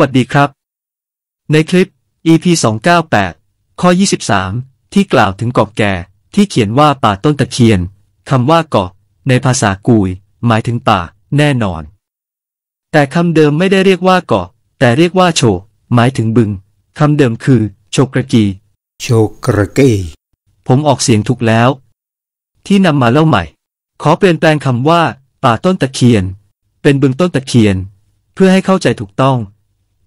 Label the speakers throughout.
Speaker 1: วัสดีครับ ในคลิป EP 298 ข้อ 23 ที่กล่าวถึงกอกแก่ ที่เขียนว่าป่าต้นตะเคียนคำว่าเกาะในภาษากุยหมายถึงป่า แน่นอน แต่คำเดิมไม่ได้เรียกว่าเกาะแต่เรียกว่าโฉหมายถึงบึงคำเดิมคือ โชกระกีโชกระกีผมออกเสียงถูกแล้ว ที่นำมาเล่าใหม่ ขอเปลี่ยนแปลงคำว่า ป่าต้นตะเคียน เป็นบึงต้นตะเคียน เพื่อให้เข้าใจถูกต้อง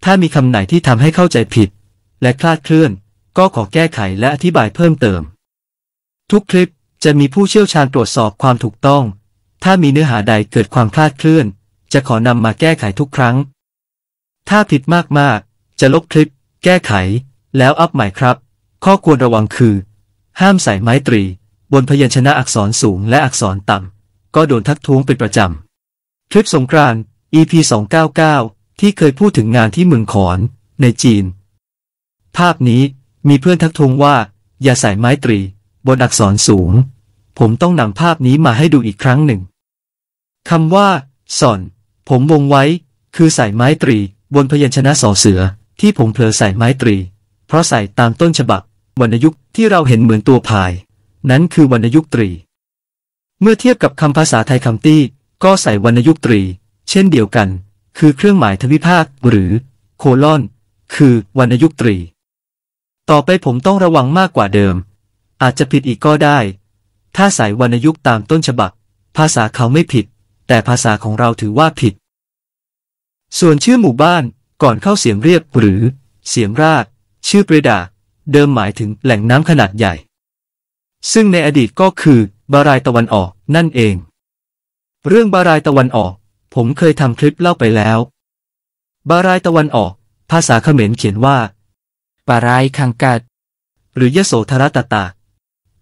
Speaker 1: ถ้ามีคำไหนที่ทำให้เข้าใจผิด และคลาดเคลื่อน ก็ขอแก้ไขและอธิบายเพิ่มเติม ทุกคลิปจะมีผู้เชี่ยวชาญตรวจสอบความถูกต้อง ถ้ามีเนื้อหาใดเกิดความคลาดเคลื่อน จะขอนำมาแก้ไขทุกครั้ง ถ้าผิดมาก ๆ จะลบคลิป แก้ไข แล้วอัพใหม่ครับ ข้อควรระวังคือ ห้ามใส่ไม้ตรี บนพยัญชนะอักษรสูงและอักษรต่ำก็โดนทักท้วงเป็นประจำคลิปสงกรานต์ EP 299ที่เคยพูดถึงงานที่เมืองขอนในจีน ภาพนี้มีเพื่อนทักทวงว่า อย่าใส่ไม้ตรีบนอักษรสูง ผมต้องนำภาพนี้มาให้ดูอีกครั้งหนึ่ง คำว่าสอน ผมวงไว้คือใส่ไม้ตรีบนพยัญชนะสอเสือ ที่ผมเผลอใส่ไม้ตรี เพราะใส่ตามต้นฉบับวรรณยุกต์ที่เราเห็นเหมือนตัวพาย นั้นคือวรรณยุกตรี เมื่อเทียบกับคำภาษาไทยคำตี้ ก็ใส่วรรณยุกตรี เช่นเดียวกันคือเครื่องหมายทวิภาคหรือ โคลอน คือวรรณยุกตรี ต่อไปผมต้องระวังมากกว่าเดิม อาจจะผิดอีกก็ได้ ถ้าใส่วรรณยุกตามต้นฉบับ ภาษาเขาไม่ผิด แต่ภาษาของเราถือว่าผิด ส่วนชื่อหมู่บ้านก่อนเข้าเสียงเรียกหรือ เสียงราดชื่อเปรดาเดิมหมายถึงแหล่งน้ำขนาดใหญ่ ซึ่งในอดีตก็คือ บารายตะวันออกนั่นเอง เรื่องบารายตะวันออกผมเคยทำคลิปเล่าไปแล้ว บารายตะวันออก ภาษาเขมรเขียนว่า ปารายคังกัดหรือยโสธรตตา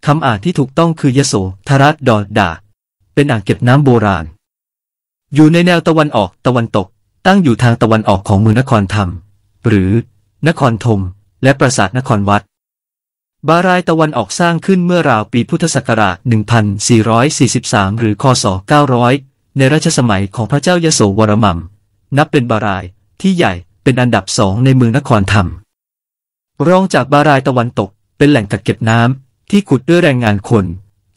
Speaker 1: คำอ่านที่ถูกต้องคือยโสธรดอดดาเป็นอ่างเก็บน้ำโบราณ อยู่ในแนวตะวันออกตะวันตก ตั้งอยู่ทางตะวันออกของเมืองนครธรรม หรือ นครธมและปราสาทนครวัด บารายตะวันออกสร้างขึ้นเมื่อราวปีพุทธศักราช1443หรือ คศ900ในรัชสมัยของพระเจ้ายโสวรมัม นับเป็นบารายที่ใหญ่เป็นอันดับสองในเมืองนครธรรม รองจากบารายตะวันตก เป็นแหล่งกักเก็บน้ำที่ขุดด้วยแรงงานคน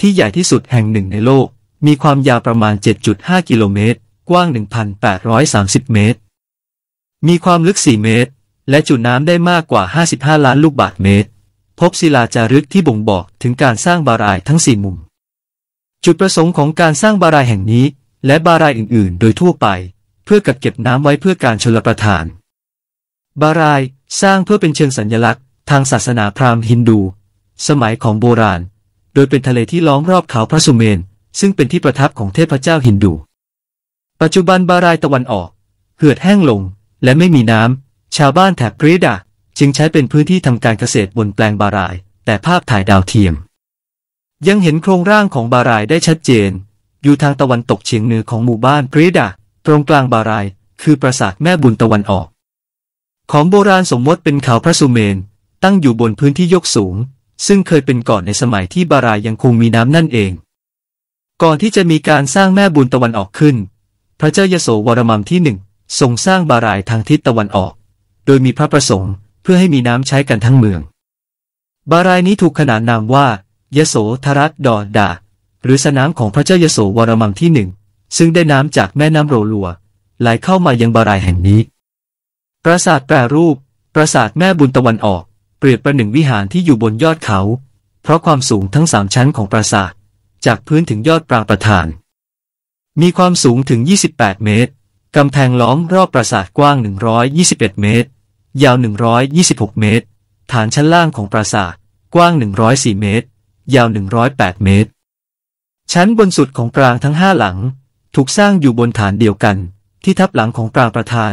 Speaker 1: ที่ใหญ่ที่สุดแห่งหนึ่งในโลก มีความยาวประมาณ 7.5 กิโลเมตร กว้าง 1,830 เมตร มีความลึก 4 เมตร และจุน้ำได้มากกว่า 55 ล้านลูกบาศก์เมตร พบศิลาจารึกที่บ่งบอกถึงการสร้างบารายทั้ง4มุม จุดประสงค์ของการสร้างบารายแห่งนี้และบารายอื่น ๆ โดยทั่วไป เพื่อกักเก็บน้ำไว้เพื่อการชลประทาน บารายสร้างเพื่อเป็นเชิงสัญญลักษณ์ ทางศาสนาพราหมณ์ฮินดู สมัยของโบราณ โดยเป็นทะเลที่ล้อมรอบเขาพระสุเมน ซึ่งเป็นที่ประทับของเทพเจ้าฮินดู ปัจจุบันบารายตะวันออก เหือดแห้งลง และไม่มีน้ำชาวบ้านแถบกรีดาจึงใช้เป็นพื้นที่ทำการเกษตรบนแปลงบาราย แต่ภาพถ่ายดาวเทียม ยังเห็นโครงร่างของบารายได้ชัดเจนอยู่ทางตะวันตกเฉียงเหนือของหมู่บ้านปริดาตรงกลางบาราย คือปราสาทแม่บุญตะวันออก ของโบราณสมมติเป็นเขาพระสุเมน ตั้งอยู่บนพื้นที่ยกสูง ซึ่งเคยเป็นก่อนในสมัยที่บารายยังคงมีน้ำนั่นเอง ก่อนที่จะมีการสร้างแม่บุญตะวันออกขึ้น พระเจ้ายโสวรมัมที่หนึ่งทรงสร้างบารายทางทิศตะวันออก โดยมีพระประสงค์ เพื่อให้มีน้ำใช้กันทั้งเมือง บารายนี้ถูกขนานนามว่า ยโสธรัตดอดาหรือสนามของพระเจ้ายโสวรมังที่หนึ่ง ซึ่งได้น้ำจากแม่น้ำโรลัวไหลเข้ามายังบารายแห่งนี้ ปราสาทแปรรูป ปราสาทแม่บุญตะวันออก เปรียบประหนึ่งวิหารที่อยู่บนยอดเขา เพราะความสูงทั้งสามชั้นของปราสาท จากพื้นถึงยอดปรางประธาน มีความสูงถึง 28 เมตร กำแพงล้อมรอบปราสาทกว้าง 121 เมตร ยาว 126 เมตร ฐานชั้นล่างของปราสาทกว้าง 104 เมตร ยาว 108 เมตรชั้นบนสุดของปรางทั้งห้าหลัง ถูกสร้างอยู่บนฐานเดียวกัน ที่ทับหลังของปรางประธาน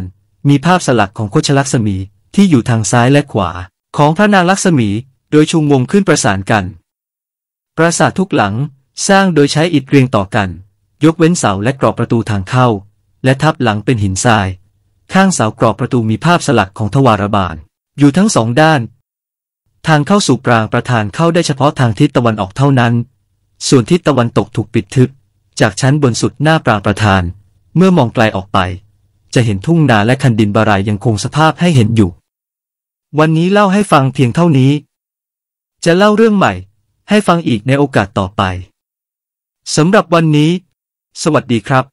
Speaker 1: มีภาพสลักของโคชลักษมี ที่อยู่ทางซ้ายและขวาของพระนางลักษมี โดยชุงวงขึ้นประสานกัน ปราสาททุกหลังสร้างโดยใช้อิฐเรียงต่อกัน ยกเว้นเสาและกรอบประตูทางเข้า และทับหลังเป็นหินทราย ข้างเสากรอบประตูมีภาพสลักของทวารบาล อยู่ทั้งสองด้าน ทางเข้าสู่ปรางประธานเข้าได้เฉพาะทางทิศตะวันออกเท่านั้นส่วนที่ตะวันตกถูกปิดทึบจากชั้นบนสุดหน้าปราประธาน เมื่อมองไกลออกไป จะเห็นทุ่งนาและคันดินบารายยังคงสภาพให้เห็นอยู่ วันนี้เล่าให้ฟังเพียงเท่านี้ จะเล่าเรื่องใหม่ ให้ฟังอีกในโอกาสต่อไปสำหรับวันนี้ สวัสดีครับ